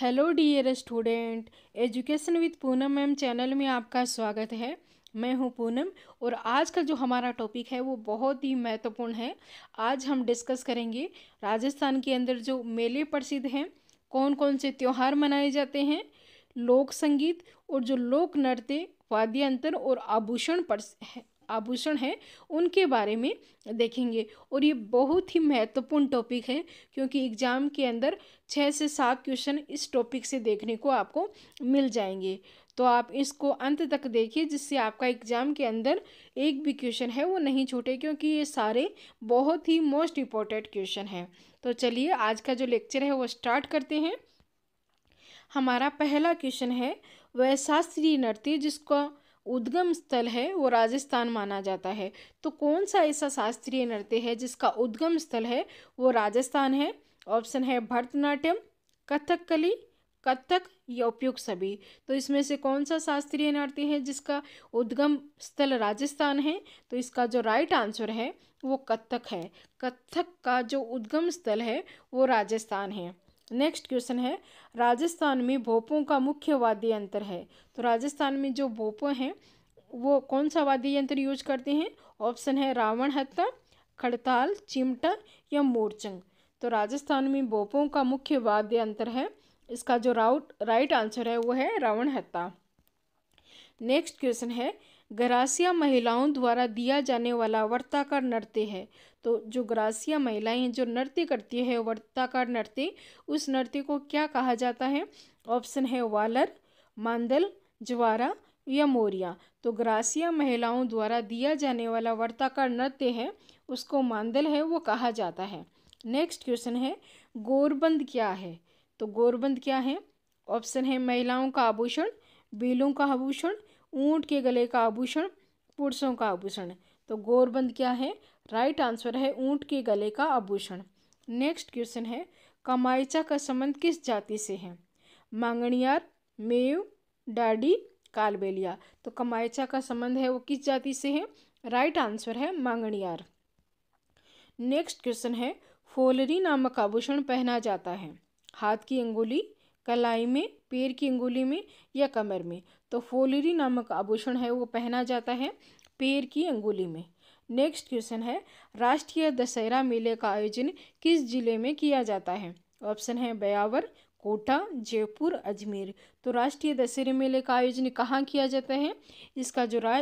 hello dear student education with Poonam ma'am channel में आपका स्वागत है मैं हूं पूनम और आज का जो हमारा टॉपिक है वो बहुत ही महत्वपूर्ण है आज हम डिस्कस करेंगे राजस्थान के अंदर जो मेले प्रसिद्ध हैं कौन कौन से त्यौहार मनाए जाते हैं लोक संगीत और जो लोक नृत्य वाद्यंतर और आभूषण पर आभूषण हैं उनके बारे में देखेंगे और ये बहुत ही महत्वपूर्ण टॉपिक है क्योंकि एग्ज़ाम के अंदर छः से सात क्वेश्चन इस टॉपिक से देखने को आपको मिल जाएंगे तो आप इसको अंत तक देखिए जिससे आपका एग्ज़ाम के अंदर एक भी क्वेश्चन है वो नहीं छूटे क्योंकि ये सारे बहुत ही मोस्ट इम्पॉर्टेंट क्वेश्चन हैं तो चलिए आज का जो लेक्चर है वो स्टार्ट करते हैं हमारा पहला क्वेश्चन है वह शास्त्रीय नृत्य जिसको उद्गम स्थल है वो राजस्थान माना जाता है तो कौन सा ऐसा शास्त्रीय नृत्य है जिसका उद्गम स्थल है वो राजस्थान है ऑप्शन है भरतनाट्यम कथकली कथक या उपयुक्त सभी तो इसमें से कौन सा शास्त्रीय नृत्य है जिसका उद्गम स्थल राजस्थान है तो इसका जो राइट आंसर है वो कथक है कथक का जो उद्गम स्थल है वो राजस्थान है नेक्स्ट क्वेश्चन है राजस्थान में भोपों का मुख्य वाद्य यंत्र है तो राजस्थान में जो भोपो हैं वो कौन सा वाद्य यंत्र यूज करते हैं ऑप्शन है रावण हत्ता खड़ताल चिमटा या मोरचंग तो राजस्थान में भोपों का मुख्य वाद्य यंत्र है इसका जो राउट राइट आंसर है वो है रावण हत्ता नेक्स्ट क्वेश्चन है गरासिया महिलाओं द्वारा दिया जाने वाला वर्ताकार नृत्य है तो जो ग्रासिया महिलाएं हैं जो नृत्य करती है वर्ताकार नृत्य उस नृत्य को क्या कहा जाता है ऑप्शन है वालर मांदल ज्वारा या मोरिया तो ग्रासिया महिलाओं द्वारा दिया जाने वाला वर्ताकार नृत्य है उसको मांदल है वो कहा जाता है नेक्स्ट क्वेश्चन है गोरबंद क्या है तो गोरबंद क्या है ऑप्शन है महिलाओं का आभूषण बेलों का आभूषण ऊँट के गले का आभूषण पुरुषों का आभूषण तो गोरबंद क्या है राइट आंसर है ऊंट के गले का आभूषण नेक्स्ट क्वेश्चन है कमाइचा का संबंध किस जाति से है मांगणियार मेव डाडी कालबेलिया तो कमाइचा का संबंध है वो किस जाति से है राइट आंसर है मांगणियार नेक्स्ट क्वेश्चन है फोलरी नामक आभूषण पहना जाता है हाथ की अंगुली कलाई में पैर की अंगुली में या कमर में तो फोलरी नामक आभूषण है वो पहना जाता है पैर की अंगुली में नेक्स्ट क्वेश्चन है राष्ट्रीय दशहरा मेले का आयोजन किस जिले में किया जाता है ऑप्शन है बयावर कोटा जयपुर अजमेर तो राष्ट्रीय दशहरे मेले का आयोजन कहाँ किया जाता है इसका जो रा,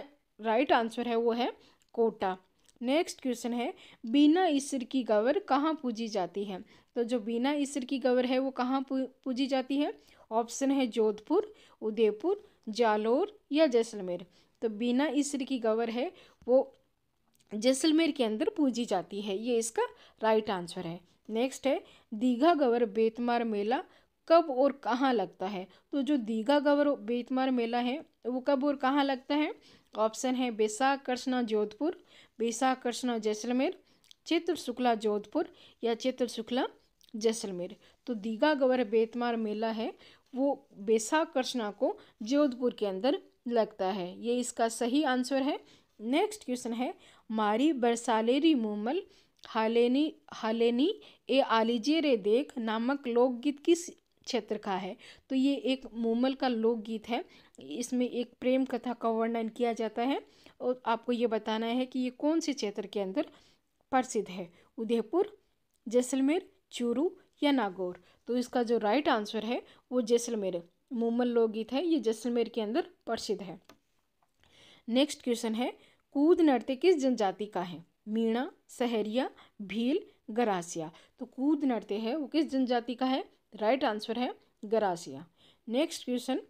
राइट आंसर है वो है कोटा नेक्स्ट क्वेश्चन है बीना ईश्वर की गवर कहाँ पूजी जाती है तो जो बीना ईश्वर की गवर है वो कहाँ पूजी जाती है ऑप्शन है जोधपुर उदयपुर जालोर या जैसलमेर तो बीना ईश्वर की गवर है वो जैसलमेर के अंदर पूजी जाती है ये इसका राइट आंसर है नेक्स्ट है दीघा गवर बेतमार मेला कब और कहाँ लगता है तो जो दीघा गवर बेतमार मेला है वो कब और कहाँ लगता है ऑप्शन है बैसाख कृष्णा जोधपुर विशा कृष्ण जैसलमेर चित्र शुक्ला जोधपुर या चित्र शुक्ला जैसलमेर तो दीघा गवर बेतमार मेला है वो बेसा कृष्णा को जोधपुर के अंदर लगता है ये इसका सही आंसर है नेक्स्ट क्वेश्चन है मारी बरसालेरी मूमल हालेनी हालेनी ए आलिजे रे देख नामक लोकगीत किस क्षेत्र का है तो ये एक मूमल का लोकगीत है इसमें एक प्रेम कथा का वर्णन किया जाता है और आपको ये बताना है कि ये कौन से क्षेत्र के अंदर प्रसिद्ध है उदयपुर जैसलमेर चूरू या नागौर तो इसका जो राइट आंसर है वो जैसलमेर मुमल लोकगीत है ये जैसलमेर के अंदर प्रसिद्ध है नेक्स्ट क्वेश्चन है कूद नृत्य किस जनजाति का है मीणा सहरिया भील गरासिया तो कूद नृत्य है वो किस जनजाति का है राइट आंसर है गरासिया नेक्स्ट क्वेश्चन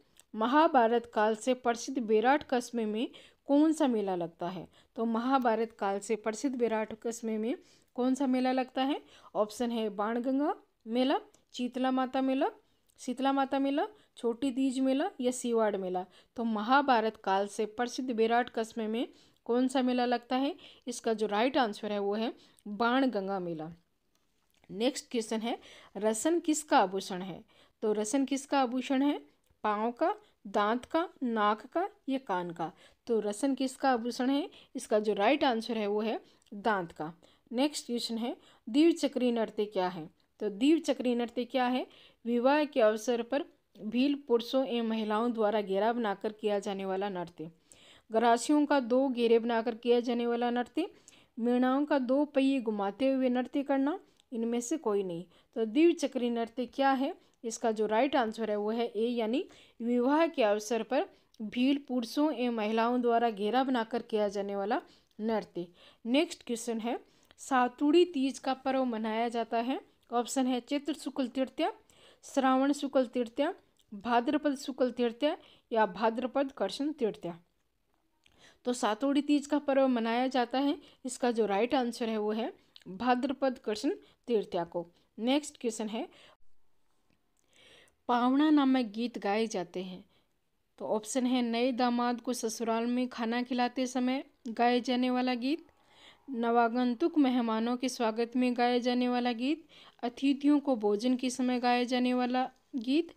महाभारत काल से प्रसिद्ध बेराट कस्बे में कौन सा मेला लगता है तो महाभारत काल से प्रसिद्ध विराट कस्बे में कौन सा मेला लगता है ऑप्शन है बाणगंगा मेला चीतला माता मेला शीतला माता मेला छोटी तीज मेला या सीवाड़ मेला तो महाभारत काल से प्रसिद्ध विराट कस्बे में कौन सा मेला लगता है इसका जो राइट आंसर है वो है बाणगंगा मेला नेक्स्ट क्वेश्चन है रसन किसका आभूषण है तो रसन किसका आभूषण है पाँव का दांत का नाक का या कान का तो रसन किसका आभूषण है इसका जो राइट आंसर है वो है दांत का नेक्स्ट क्वेश्चन है दीव चक्री नृत्य क्या है तो दीव चक्री नृत्य क्या है विवाह के अवसर पर भील पुरुषों एवं महिलाओं द्वारा घेरा बनाकर किया जाने वाला नृत्य ग्रासियों का दो घेरे बनाकर किया जाने वाला नृत्य मीणाओं का दो पहिए घुमाते हुए नृत्य करना इनमें से कोई नहीं तो दीव चक्री नृत्य क्या है इसका जो राइट आंसर है वो है ए यानी विवाह के अवसर पर भीड़ पुरुषों एवं महिलाओं द्वारा घेरा बनाकर किया जाने वाला नृत्य नेक्स्ट क्वेश्चन है सातुड़ी तीज का पर्व मनाया जाता है ऑप्शन है चित्र शुक्ल तृतीया श्रावण शुक्ल तृतीया भाद्रपद शुक्ल तृतीया या भाद्रपद कर्षण तृतीया तो सातोड़ी तीज का पर्व मनाया जाता है इसका जो राइट आंसर है वो है भाद्रपद कृष्ण तृतीया को नेक्स्ट क्वेश्चन है पावड़ा नामक गीत गाए जाते हैं तो ऑप्शन है नए दामाद को ससुराल में खाना खिलाते समय गाए जाने वाला गीत नवागंतुक मेहमानों के स्वागत में गाया जाने वाला गीत अतिथियों को भोजन के समय गाया जाने वाला गीत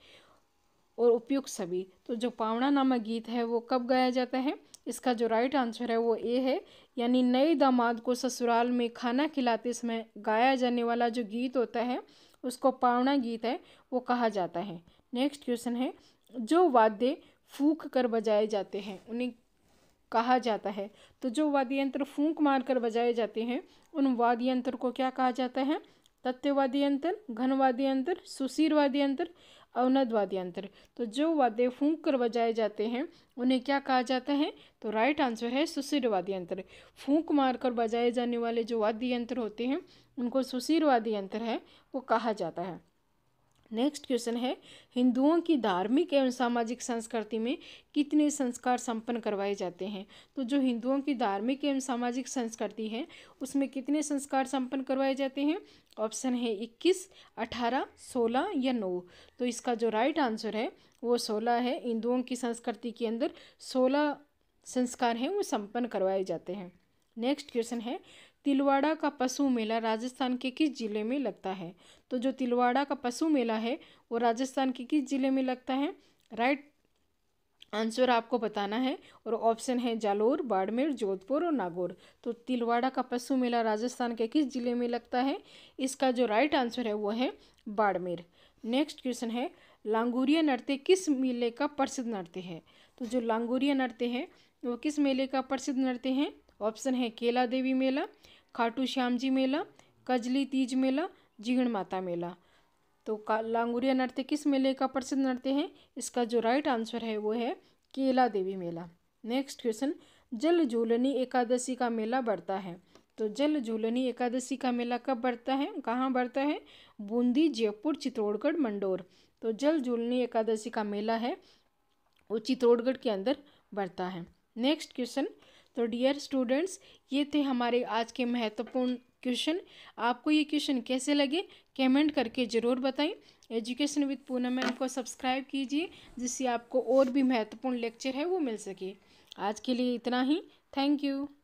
और उपयुक्त सभी तो जो पावणा नामक गीत है वो कब गाया जाता है इसका जो राइट आंसर है वो ए है यानी नए दामाद को ससुराल में खाना खिलाते समय गाया जाने वाला जो गीत होता है उसको पावना गीत है वो कहा जाता है नेक्स्ट क्वेश्चन है जो वाद्य फूंक कर बजाए जाते हैं उन्हें कहा जाता है तो जो वाद्य यंत्र फूंक मार कर बजाए जाते हैं उन वाद्य यंत्र को क्या कहा जाता है तत्ववादी यंत्र घनवादी यंत्र सुशीरवादी यंत्र अवनद वाद्यंत्र तो जो वाद्य फूंक कर बजाए जाते हैं उन्हें क्या कहा जाता है तो राइट आंसर है सुशीर वाद्यंत्र फूंक मार कर बजाए जाने वाले जो वाद्य यंत्र होते हैं उनको सुशीर वाद्य यंत्र है वो कहा जाता है नेक्स्ट क्वेश्चन है हिंदुओं की धार्मिक एवं सामाजिक संस्कृति में कितने संस्कार संपन्न करवाए जाते हैं तो जो हिंदुओं की धार्मिक एवं सामाजिक संस्कृति है उसमें कितने संस्कार संपन्न करवाए जाते हैं ऑप्शन है इक्कीस अठारह सोलह या नौ तो इसका जो राइट आंसर है वो सोलह है हिंदुओं की संस्कृति के अंदर सोलह संस्कार हैं वो संपन्न करवाए जाते हैं नेक्स्ट क्वेश्चन है तिलवाड़ा का पशु मेला राजस्थान के किस ज़िले में लगता है तो जो तिलवाड़ा का पशु मेला है वो राजस्थान के किस ज़िले में लगता है राइट आंसर आपको बताना है और ऑप्शन है जालोर बाड़मेर जोधपुर और नागौर तो तिलवाड़ा का पशु मेला राजस्थान के किस ज़िले में लगता है इसका जो राइट आंसर है वो है बाड़मेर नेक्स्ट क्वेश्चन है लांगूरिया नृत्य किस मेले का प्रसिद्ध नृत्य है तो जो लांगूरिया नृत्य है वो किस मेले का प्रसिद्ध नृत्य है ऑप्शन है केला देवी मेला खाटू श्याम जी मेला कजली तीज मेला जीहण माता मेला तो का लांगुरिया नृत्य किस मेले का प्रसिद्ध नृत्य है इसका जो राइट आंसर है वो है केला देवी मेला नेक्स्ट क्वेश्चन जल झूलनी एकादशी का मेला बढ़ता है तो जल झूलनी एकादशी का मेला कब बढ़ता है कहाँ बढ़ता है बूंदी जयपुर चित्तौड़गढ़ मंडोर तो जल झूलनी एकादशी का मेला है वो चित्तौड़गढ़ के अंदर बढ़ता है नेक्स्ट क्वेश्चन तो डियर स्टूडेंट्स ये थे हमारे आज के महत्वपूर्ण क्वेश्चन आपको ये क्वेश्चन कैसे लगे कमेंट करके ज़रूर बताएं एजुकेशन विद पूनम मैम को सब्सक्राइब कीजिए जिससे आपको और भी महत्वपूर्ण लेक्चर है वो मिल सके आज के लिए इतना ही थैंक यू